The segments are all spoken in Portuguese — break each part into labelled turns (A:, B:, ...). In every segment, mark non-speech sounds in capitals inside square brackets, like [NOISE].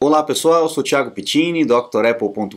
A: Olá pessoal, Eu sou Thiago Pittini, drapple.com.br.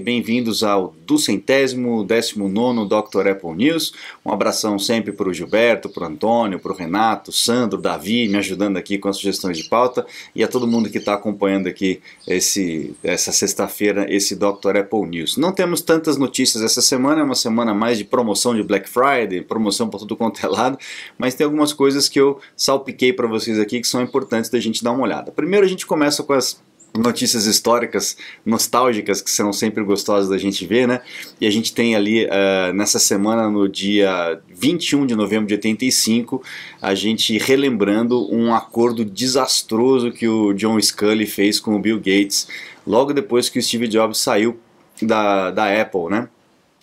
A: Bem-vindos ao duzentésimo, décimo nono Dr. Apple News. Um abração sempre para o Gilberto, para o Antônio, para o Renato, Sandro, Davi, me ajudando aqui com as sugestões de pauta e a todo mundo que está acompanhando aqui esse, essa sexta-feira esse Dr. Apple News. Não temos tantas notícias essa semana, é uma semana mais de promoção de Black Friday, promoção para tudo quanto é lado, mas tem algumas coisas que eu salpiquei para vocês aqui que são importantes da gente dar uma olhada. Primeiro a gente começa com poucas notícias históricas, nostálgicas, que são sempre gostosas da gente ver, né? E a gente tem ali, uh, nessa semana, no dia 21 de novembro de 85, a gente relembrando um acordo desastroso que o John Scully fez com o Bill Gates, logo depois que o Steve Jobs saiu da, da Apple, né?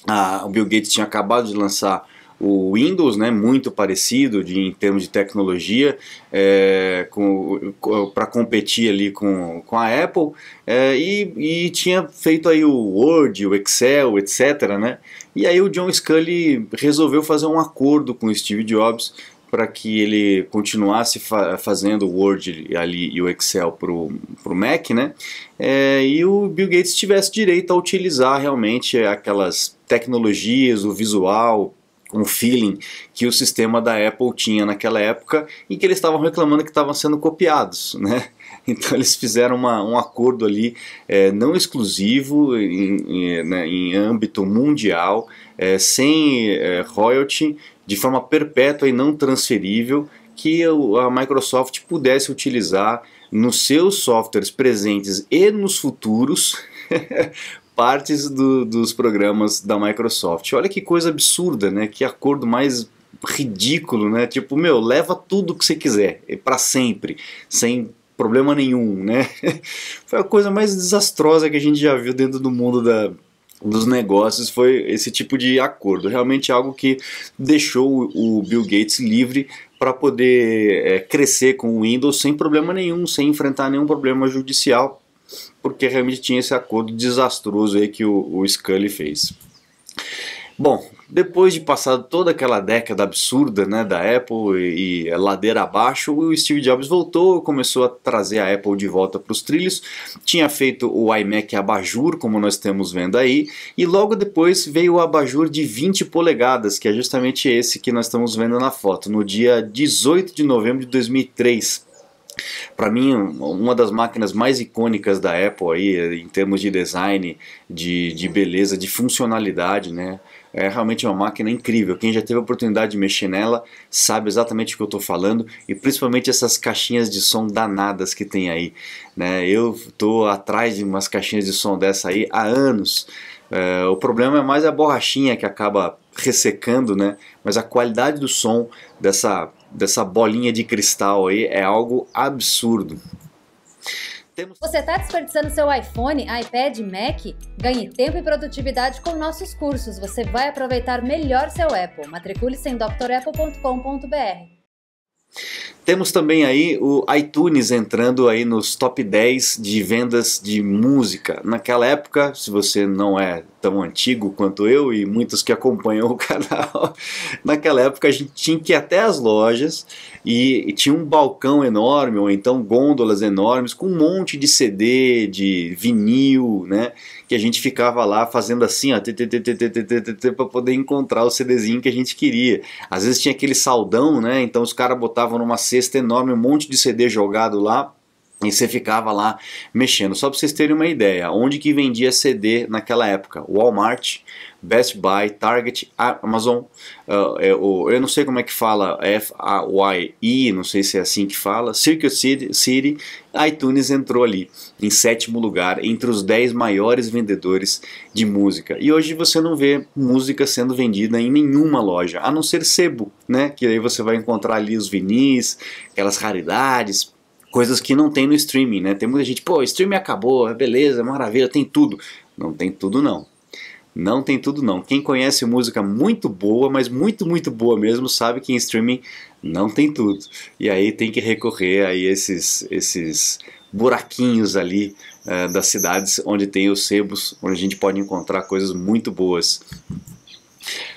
A: Ah, o Bill Gates tinha acabado de lançar o Windows, né, muito parecido de, em termos de tecnologia, é, com, com, para competir ali com, com a Apple, é, e, e, tinha feito aí o Word, o Excel, etc. Né? E aí o John Scully resolveu fazer um acordo com o Steve Jobs para que ele continuasse fa fazendo o Word ali e o Excel para o Mac, né? É, e o Bill Gates tivesse direito a utilizar realmente aquelas tecnologias, o visual, um feeling que o sistema da Apple tinha naquela época e que eles estavam reclamando que estavam sendo copiados, [LAUGHS] né? Então eles fizeram uma, um acordo ali é, não exclusivo em, em, né, em âmbito mundial, é, sem é, royalty, de forma perpétua e não transferível, que a Microsoft pudesse utilizar nos seus softwares presentes e nos futuros [LAUGHS] partes do, dos programas da Microsoft. Olha que coisa absurda, né? Que acordo mais ridículo, né? Tipo, meu, leva tudo que você quiser, para sempre, sem problema nenhum, né? [LAUGHS] Foi a coisa mais desastrosa que a gente já viu dentro do mundo da, dos negócios foi esse tipo de acordo. Realmente é algo que deixou o Bill Gates livre para poder é, crescer com o Windows sem problema nenhum, sem enfrentar nenhum problema judicial porque realmente tinha esse acordo desastroso aí que o, o Scully fez. Bom, depois de passar toda aquela década absurda né, da Apple e, e ladeira abaixo, o Steve Jobs voltou, começou a trazer a Apple de volta para os trilhos, tinha feito o iMac abajur, como nós estamos vendo aí, e logo depois veio o abajur de 20 polegadas, que é justamente esse que nós estamos vendo na foto, no dia 18 de novembro de 2003. Para mim, uma das máquinas mais icônicas da Apple aí, em termos de design, de, de beleza, de funcionalidade, né? É realmente uma máquina incrível. Quem já teve a oportunidade de mexer nela sabe exatamente o que eu estou falando e principalmente essas caixinhas de som danadas que tem aí. Né? Eu estou atrás de umas caixinhas de som dessa aí há anos. É, o problema é mais a borrachinha que acaba ressecando, né? Mas a qualidade do som dessa dessa bolinha de cristal aí é algo absurdo. Temos... Você está desperdiçando seu iPhone, iPad, Mac? Ganhe tempo e produtividade com nossos cursos. Você vai aproveitar melhor seu Apple. Matricule-se em drapple.com.br. Temos também aí o iTunes entrando aí nos top 10 de vendas de música. Naquela época, se você não é tão antigo quanto eu e muitos que acompanham o [LAUGHS] canal, naquela época a gente tinha que ir até as lojas e, tinha um balcão enorme ou então gôndolas enormes com um monte de CD, de vinil, né? Que a gente ficava lá fazendo assim, ó, para poder encontrar o CDzinho que a gente queria. Às vezes tinha aquele saldão, né? Então os caras botavam estavam numa cesta enorme, um monte de CD jogado lá. E você ficava lá mexendo. Só para vocês terem uma ideia, onde que vendia CD naquela época? Walmart, Best Buy, Target, Amazon. Uh, eh, eu, eh, eu não sei como é que fala F-A-Y-I, não sei se é assim que fala. Circuit City, City, iTunes entrou ali em sétimo lugar, entre os dez maiores vendedores de música. E hoje você não vê música sendo vendida em nenhuma loja, a não ser sebo, né? Que aí você vai encontrar ali os vinis, aquelas raridades, coisas que não tem no streaming, né? Tem muita gente, pô, streaming acabou, é beleza, é maravilha, tem tudo. Não tem tudo não. Não tem tudo não. Quem conhece música muito boa, mas muito muito boa mesmo, sabe que em streaming não tem tudo. E aí tem que recorrer a esses esses buraquinhos ali uh, das cidades onde tem os sebos, onde a gente pode encontrar coisas muito boas.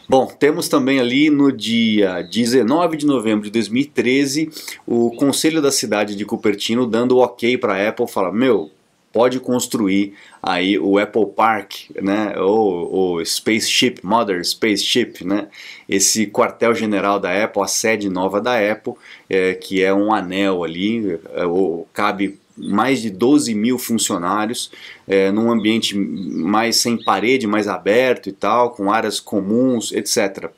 A: Bom, temos também ali no dia 19 de novembro de 2013 o Conselho da Cidade de Cupertino dando o ok para a Apple, fala: "Meu, pode construir aí o Apple Park, né, ou o Spaceship Mother Spaceship, né, esse quartel-general da Apple, a sede nova da Apple, é, que é um anel ali, é, ou cabe mais de 12 mil funcionários é, num ambiente mais sem parede, mais aberto e tal, com áreas comuns, etc.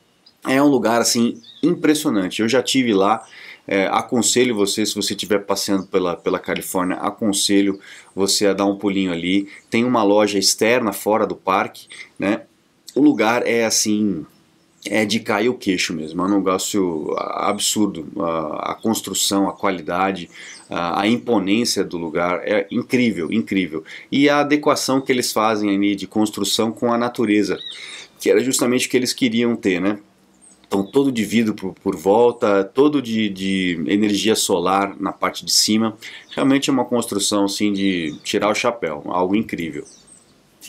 A: É um lugar assim impressionante. Eu já tive lá. É, aconselho você, se você estiver passeando pela, pela Califórnia, aconselho você a dar um pulinho ali. Tem uma loja externa fora do parque, né? O lugar é assim é de cair o queixo mesmo. É um negócio ah, absurdo. Ah, a, construção, a qualidade, a, ah, a, imponência do lugar é incrível, incrível. E a adequação que eles fazem ali de construção com a natureza, que era justamente o que eles queriam ter, né? Então, todo de vidro por, por volta, todo de, de, energia solar na parte de cima. Realmente é uma construção assim de tirar o chapéu, algo incrível.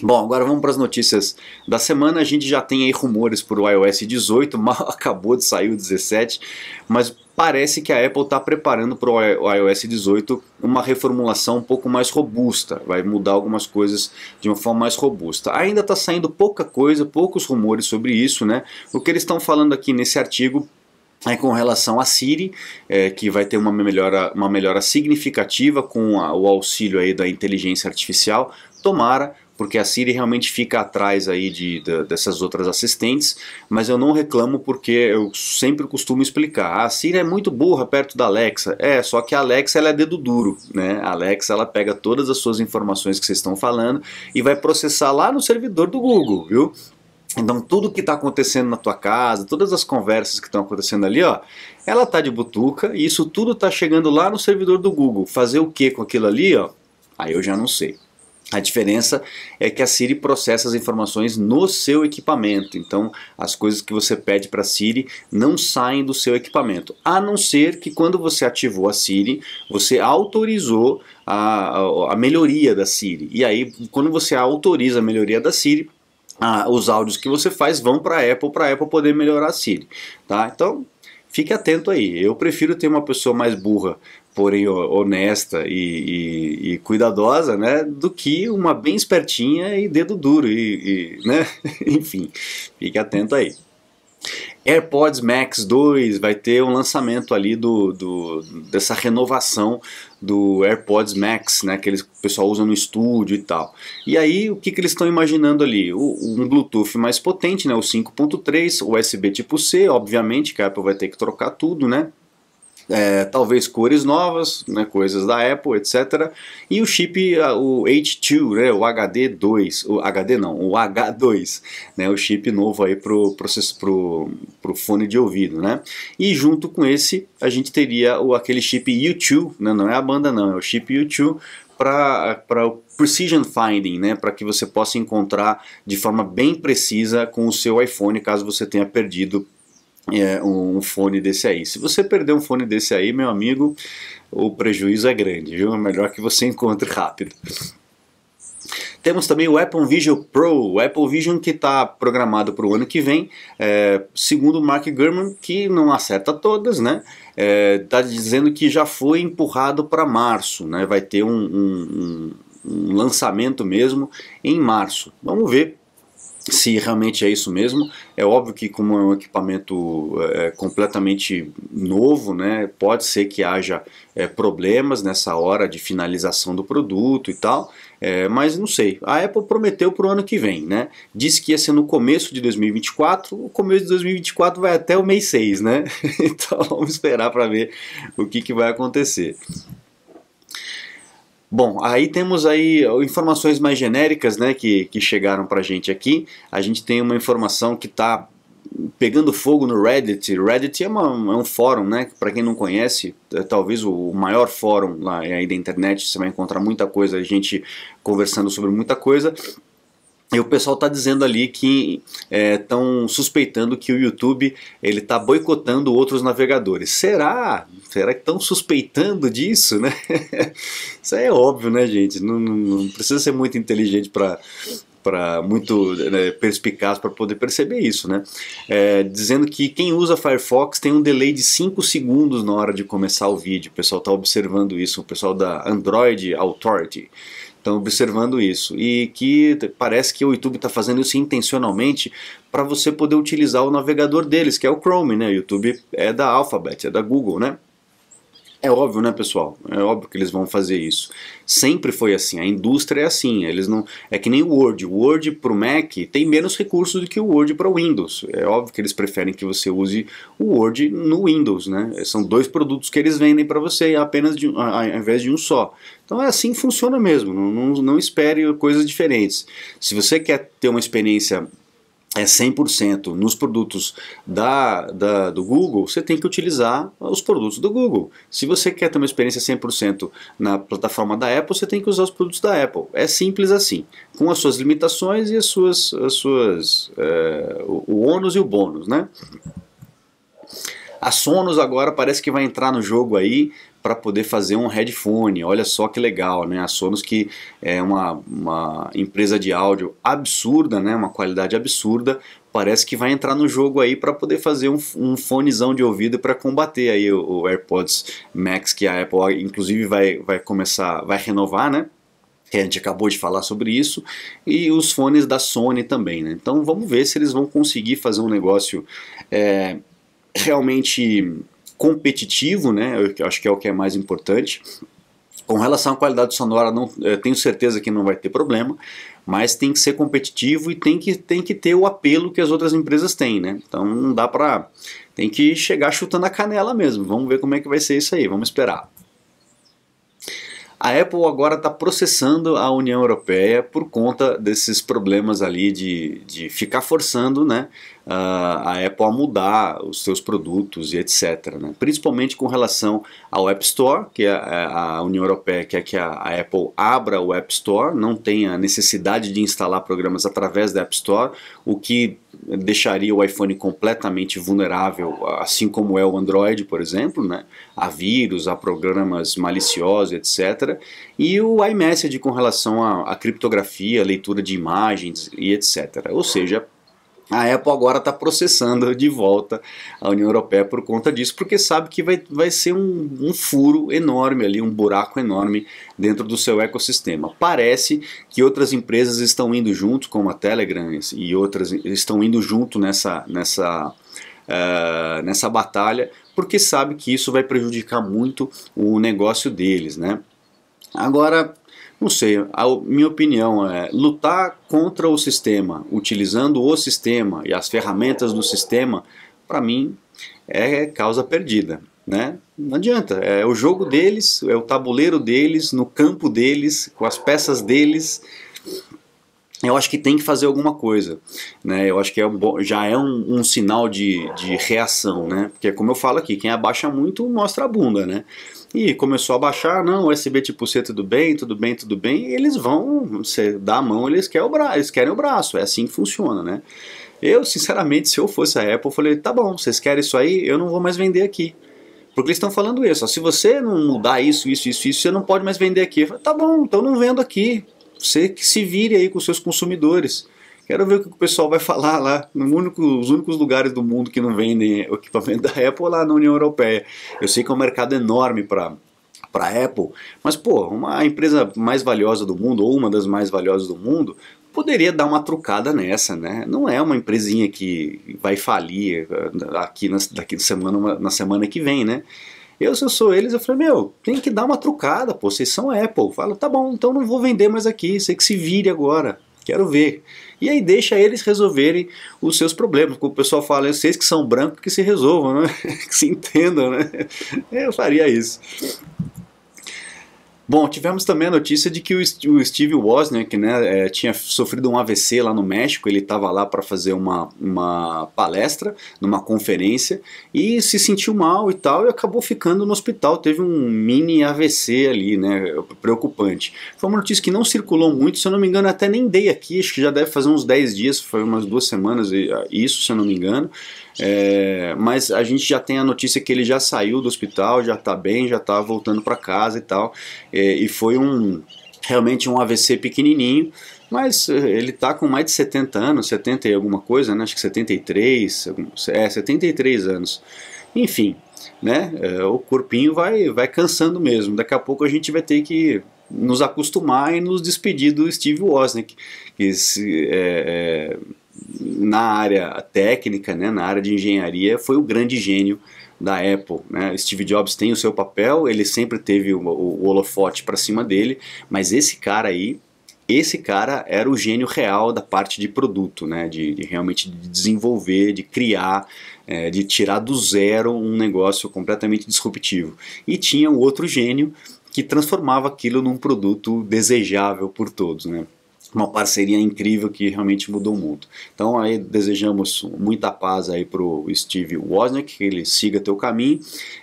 A: Bom, agora vamos para as notícias da semana. A gente já tem aí rumores para o iOS 18, [LAUGHS] mal acabou de sair o 17, mas parece que a Apple está preparando para o iOS 18 uma reformulação um pouco mais robusta, vai mudar algumas coisas de uma forma mais robusta. Ainda está saindo pouca coisa, poucos rumores sobre isso, né? O que eles estão falando aqui nesse artigo é com relação à Siri, é, que vai ter uma melhora, uma melhora significativa com a, o auxílio aí da inteligência artificial. Tomara, porque a Siri realmente fica atrás aí de, de, dessas outras assistentes, mas eu não reclamo porque eu sempre costumo explicar. A Siri é muito burra perto da Alexa. É, só que a Alexa ela é dedo duro, né? A Alexa ela pega todas as suas informações que vocês estão falando e vai processar lá no servidor do Google, viu? Então tudo que está acontecendo na tua casa, todas as conversas que estão acontecendo ali, ó, ela tá de butuca e isso tudo está chegando lá no servidor do Google. Fazer o que com aquilo ali, ó? Aí eu já não sei. A diferença é que a Siri processa as informações no seu equipamento, então as coisas que você pede para a Siri não saem do seu equipamento, a não ser que quando você ativou a Siri, você autorizou a, a, a melhoria da Siri. E aí, quando você autoriza a melhoria da Siri, ah, os áudios que você faz vão para a Apple, para a Apple poder melhorar a Siri. Tá? Então, fique atento aí. Eu prefiro ter uma pessoa mais burra, porém honesta e, e, e cuidadosa, né, do que uma bem espertinha e dedo duro e, e né, [LAUGHS] enfim, fique atento aí. AirPods Max 2 vai ter um lançamento ali do, do, dessa renovação do AirPods Max, né, que eles, o pessoal usa no estúdio e tal. E aí o que, que eles estão imaginando ali? O, um Bluetooth mais potente, né, o 5.3, USB tipo C, obviamente que a Apple vai ter que trocar tudo, né? é, talvez cores novas, né, coisas da Apple, etc. E o chip, o H2, né, o HD2, o HD não, o H2, né, o chip novo aí pro, pro, pro fone de ouvido, né? E junto com esse, a gente teria o, aquele chip U2, né, não é a banda não, é o chip U2 para o precision finding, né, para que você possa encontrar de forma bem precisa com o seu iPhone caso você tenha perdido é, um fone desse aí. Se você perder um fone desse aí, meu amigo, o prejuízo é grande, viu? É melhor que você [LAUGHS] encontre rápido. Temos também o Apple Vision Pro, o Apple Vision que está programado para o ano que vem, é, segundo o Mark Gurman, que não acerta todas, né? Está é, tá dizendo que já foi empurrado para março, né? Vai ter um, um, um, um lançamento mesmo em março. Vamos ver se realmente é isso mesmo. É óbvio que como é um equipamento é, completamente novo, né, pode ser que haja é, problemas nessa hora de finalização do produto e tal, é, mas não sei. A Apple prometeu para o ano que vem, né? Disse que ia ser no começo de 2024, o começo de 2024 vai até o mês 6, né? [LAUGHS] então vamos esperar para ver o que, que vai acontecer. Bom, aí temos aí informações mais genéricas né, que, que chegaram para gente aqui. A gente tem uma informação que está pegando fogo no Reddit. Reddit é, uma, é um fórum, né? Para quem não conhece, é talvez o maior fórum lá aí da internet. Você vai encontrar muita coisa, a gente conversando sobre muita coisa. E o pessoal está dizendo ali que estão é, suspeitando que o YouTube ele está boicotando outros navegadores. Será? Será que estão suspeitando disso, né? [LAUGHS] Isso é óbvio, né, gente? Não, não, não precisa ser muito inteligente para para muito né, perspicaz para poder perceber isso, né? É, dizendo que quem usa Firefox tem um delay de 5 segundos na hora de começar o vídeo. O pessoal está observando isso, o pessoal da Android Authority estão observando isso. E que parece que o YouTube está fazendo isso intencionalmente para você poder utilizar o navegador deles, que é o Chrome, né? O YouTube é da Alphabet, é da Google, né? É óbvio, né, pessoal? É óbvio que eles vão fazer isso. Sempre foi assim. A indústria é assim. Eles não é que nem o Word. O Word para o Mac tem menos recursos do que o Word para o Windows. É óbvio que eles preferem que você use o Word no Windows, né? São dois produtos que eles vendem para você, apenas de, ao invés de um só. Então é assim que funciona mesmo. Não, não, não espere coisas diferentes. Se você quer ter uma experiência é 100% nos produtos da, da, do Google, você tem que utilizar os produtos do Google. Se você quer ter uma experiência 100% na plataforma da Apple, você tem que usar os produtos da Apple. É simples assim, com as suas limitações e as suas, as suas é, o, o ônus e o bônus, né? A Sonos agora parece que vai entrar no jogo aí para poder fazer um headphone. Olha só que legal, né? A Sonos que é uma, uma empresa de áudio absurda, né? Uma qualidade absurda. Parece que vai entrar no jogo aí para poder fazer um, um fonezão de ouvido para combater aí o, o AirPods Max que a Apple, inclusive, vai, vai começar, vai renovar, né? a gente acabou de falar sobre isso, e os fones da Sony também. Né? Então vamos ver se eles vão conseguir fazer um negócio é, realmente competitivo, né? Eu acho que é o que é mais importante. Com relação à qualidade sonora, não, eh, tenho certeza que não vai ter problema, mas tem que ser competitivo e tem que, tem que ter o apelo que as outras empresas têm, né? Então não dá para tem que chegar chutando a canela mesmo. Vamos ver como é que vai ser isso aí, vamos esperar. A Apple agora está processando a União Europeia por conta desses problemas ali de, de ficar forçando né, a Apple a mudar os seus produtos e etc. Né? Principalmente com relação ao App Store, que a, é, é, a União Europeia quer que a, a, Apple abra o App Store, não tenha necessidade de instalar programas através da App Store, o que deixaria o iPhone completamente vulnerável, assim como é o Android, por exemplo. Né? a vírus, a programas maliciosos, etc. E o iMessage com relação à, criptografia, leitura de imagens e etc. Ou seja, a Apple agora está processando de volta a União Europeia por conta disso, porque sabe que vai, vai ser um, um, furo enorme ali, um buraco enorme dentro do seu ecossistema. Parece que outras empresas estão indo junto, como a Telegram e outras estão indo junto nessa, nessa uh, nessa batalha, porque sabe que isso vai prejudicar muito o negócio deles, né? Agora, não sei, a minha opinião é lutar contra o sistema, utilizando o sistema e as ferramentas do sistema, para mim é causa perdida, né? Não adianta, é o jogo deles, é o tabuleiro deles, no campo deles, com as peças deles eu acho que tem que fazer alguma coisa, né? Eu acho que é um, já é um, um sinal de, de, reação, né? Porque é como eu falo aqui, quem abaixa muito mostra a bunda, né? E começou a baixar, não, USB tipo C tudo bem, tudo bem, tudo bem, eles vão, você dá a mão, eles querem o, braço, eles querem o braço, é assim que funciona, né? Eu, sinceramente, se eu fosse a Apple, eu falei, tá bom, vocês querem isso aí, eu não vou mais vender aqui. Porque eles estão falando isso, ó, se você não mudar isso, isso, isso, isso, você não pode mais vender aqui. Eu falei, tá bom, então não vendo aqui, você que se vire aí com seus consumidores. Quero ver o que o pessoal vai falar lá. Único, os únicos lugares do mundo que não vendem o equipamento [LAUGHS] da Apple é lá na União Europeia. Eu sei que é um mercado enorme para para Apple, mas pô, uma empresa mais valiosa do mundo ou uma das mais valiosas do mundo poderia dar uma trucada nessa, né? Não é uma empresinha que vai falir eh, aqui na, daqui semana, na semana que vem, né? Eu, se eu sou eles, eu falei, meu, tem que dar uma trucada, pô, vocês são Apple. Fala, tá bom, então não vou vender mais aqui, sei que se vire agora, quero ver. E aí deixa eles resolverem os seus problemas. Como o pessoal fala, é, vocês que são brancos que se resolvam, né? [LAUGHS] que se entendam, né? Eu faria isso. Bom, tivemos também a notícia de que o Steve Wozniak né, é, tinha sofrido um AVC lá no México, ele estava lá para fazer uma, uma palestra, numa conferência, e se sentiu mal e tal, e acabou ficando no hospital, teve um mini AVC ali, né, preocupante. Foi uma notícia que não circulou muito, se eu não me engano até nem dei aqui, acho que já deve fazer uns 10 dias, foi umas duas semanas ah, isso, se eu não me engano, é, mas a gente já tem a notícia que ele já saiu do hospital, já está bem, já está voltando para casa e tal. É, e foi um realmente um AVC pequenininho, mas é, ele está com mais de 70 anos, 70 e alguma coisa, né? acho que 73, é, 73 anos. Enfim, né? É, o corpinho vai, vai cansando mesmo. Daqui a pouco a gente vai ter que nos acostumar e nos despedir do Steve Wozniak, que se, é, é na área técnica, né, na área de engenharia, foi o grande gênio da Apple. Né? Steve Jobs tem o seu papel, ele sempre teve o, o, holofote para cima dele, mas esse cara aí, esse cara era o gênio real da parte de produto, né? de, de realmente desenvolver, de criar, é, de tirar do zero um negócio completamente disruptivo. E tinha um outro gênio que transformava aquilo num produto desejável por todos. Né? uma parceria incrível que realmente mudou o mundo. Então aí desejamos muita paz aí para o Steve Wozniak, que ele siga teu caminho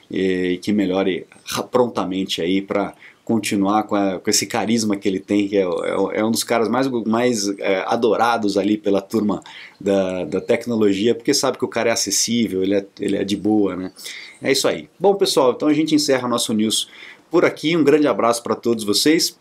A: e que melhore prontamente aí para continuar com, a, com, esse carisma que ele tem, que é, é, é um dos caras mais, mais é, adorados ali pela turma da, da, tecnologia, porque sabe que o cara é acessível, ele é, ele é de boa, né? É isso aí. Bom, pessoal, então a gente encerra nosso news por aqui. Um grande abraço para todos vocês.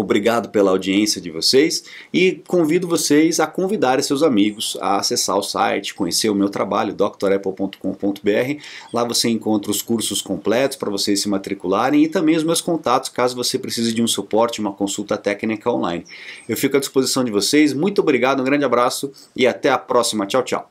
A: Obrigado pela audiência de vocês e convido vocês a convidarem seus amigos a acessar o site, conhecer o meu trabalho, drapple.com.br. Lá você encontra os cursos completos para vocês se matricularem e também os meus contatos caso você precise de um suporte, uma consulta técnica online. Eu fico à disposição de vocês. Muito obrigado, um grande abraço e até a próxima. Tchau, tchau.